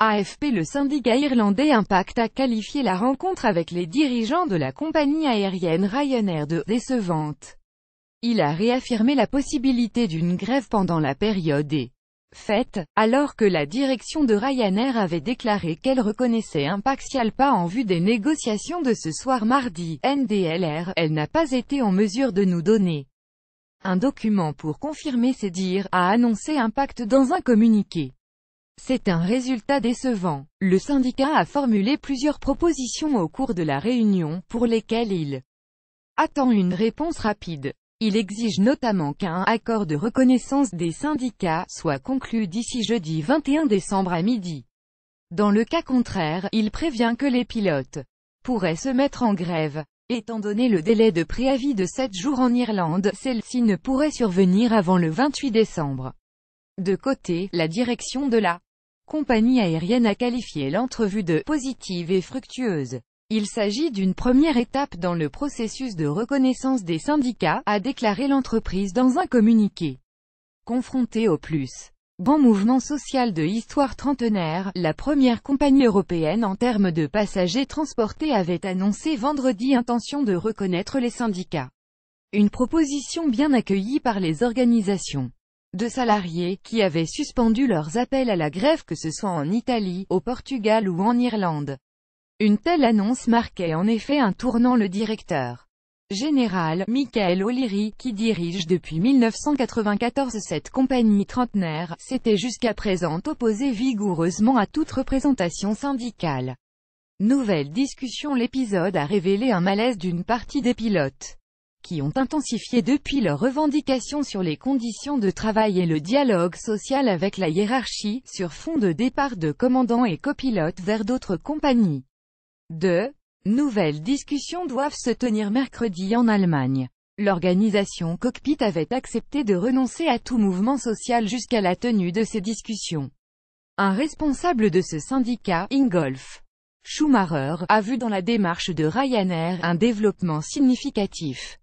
AFP Le syndicat irlandais Impact a qualifié la rencontre avec les dirigeants de la compagnie aérienne Ryanair de « décevante ». Il a réaffirmé la possibilité d'une grève pendant la période des fêtes, alors que la direction de Ryanair avait déclaré qu'elle reconnaissait pas en vue des négociations de ce soir mardi, NDLR, elle n'a pas été en mesure de nous donner un document pour confirmer ses dires, a annoncé Impact dans un communiqué. C'est un résultat décevant. Le syndicat a formulé plusieurs propositions au cours de la réunion, pour lesquelles il attend une réponse rapide. Il exige notamment qu'un accord de reconnaissance des syndicats soit conclu d'ici jeudi 21 décembre à midi. Dans le cas contraire, il prévient que les pilotes pourraient se mettre en grève. Étant donné le délai de préavis de 7 jours en Irlande, celle-ci ne pourrait survenir avant le 28 décembre. De côté, la direction de la compagnie aérienne a qualifié l'entrevue de « positive et fructueuse ». Il s'agit d'une première étape dans le processus de reconnaissance des syndicats, a déclaré l'entreprise dans un communiqué. Confrontée au plus grand mouvement social de histoire trentenaire, la première compagnie européenne en termes de passagers transportés avait annoncé vendredi intention de reconnaître les syndicats. Une proposition bien accueillie par les organisations de salariés, qui avaient suspendu leurs appels à la grève que ce soit en Italie, au Portugal ou en Irlande. Une telle annonce marquait en effet un tournant le directeur général, Michael O'Leary, qui dirige depuis 1994 cette compagnie trentenaire, s'était jusqu'à présent opposé vigoureusement à toute représentation syndicale. Nouvelle discussion L'épisode a révélé un malaise d'une partie des pilotes qui ont intensifié depuis leurs revendications sur les conditions de travail et le dialogue social avec la hiérarchie, sur fond de départ de commandants et copilotes vers d'autres compagnies. Deux Nouvelles discussions doivent se tenir mercredi en Allemagne. L'organisation Cockpit avait accepté de renoncer à tout mouvement social jusqu'à la tenue de ces discussions. Un responsable de ce syndicat, Ingolf Schumacher, a vu dans la démarche de Ryanair un développement significatif.